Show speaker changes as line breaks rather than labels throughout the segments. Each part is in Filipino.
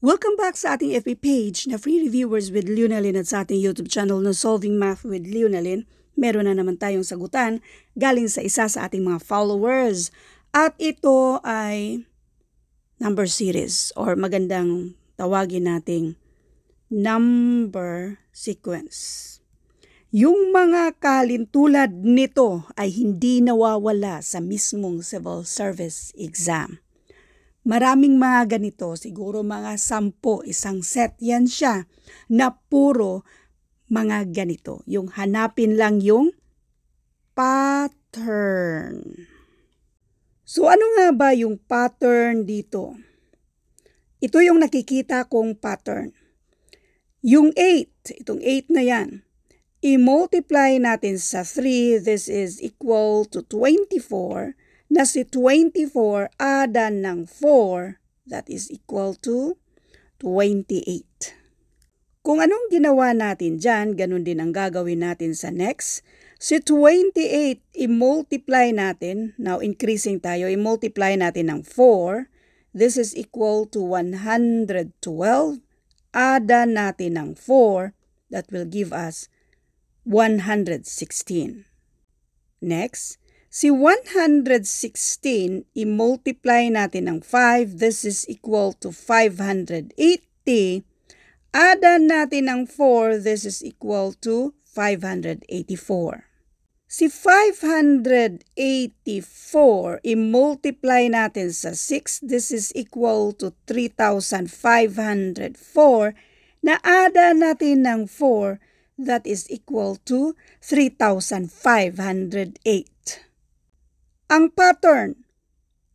Welcome back sa ating FB page na free reviewers with Leonalyn at sa ating YouTube channel na Solving Math with Leonalyn. Meron na naman tayong sagutan galing sa isa sa ating mga followers. At ito ay number series or magandang tawagin nating number sequence. Yung mga kalintulad nito ay hindi nawawala sa mismong civil service exam. Maraming mga ganito, siguro mga sampo, isang set yan siya, na puro mga ganito. Yung hanapin lang yung pattern. So ano nga ba yung pattern dito? Ito yung nakikita kong pattern. Yung 8, itong 8 na yan, i-multiply natin sa 3, this is equal to 24 na si 24 adan ng 4 that is equal to 28. Kung anong ginawa natin dyan, ganun din ang gagawin natin sa next. Si 28, i-multiply natin. Now, increasing tayo. I-multiply natin ng 4. This is equal to 112. Ada natin ng 4. That will give us 116. Next, Si 116, i-multiply natin ng 5. This is equal to 580. Adan natin ng 4. This is equal to 584. Si 584, i-multiply natin sa 6. This is equal to 3,504. Na ada natin ng 4. That is equal to 3,508. Ang pattern,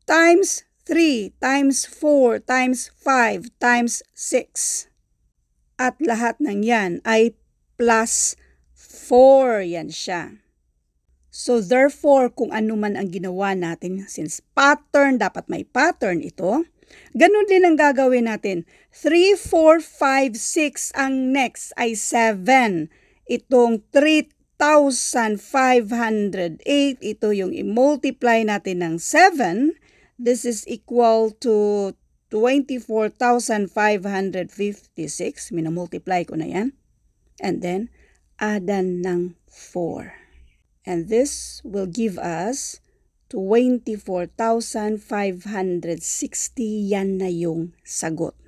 times 3, times 4, times 5, times 6. At lahat ng yan ay plus 4 yan siya. So therefore, kung ano man ang ginawa natin, since pattern, dapat may pattern ito, ganun din ang gagawin natin. 3, 4, 5, 6, ang next ay 7. Itong 3, 1,508. Ito yung i-multiply natin ng 7. This is equal to 24,556. Minamultiply ko na yan. And then, adan ng 4. And this will give us 24,560. Yan na yung sagot.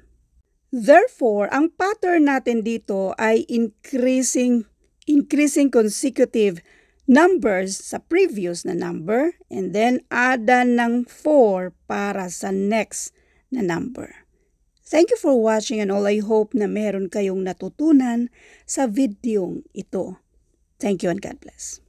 Therefore, ang pattern natin dito ay increasing increasing consecutive numbers sa previous na number and then add ng 4 para sa next na number. Thank you for watching and all I hope na meron kayong natutunan sa videong ito. Thank you and God bless.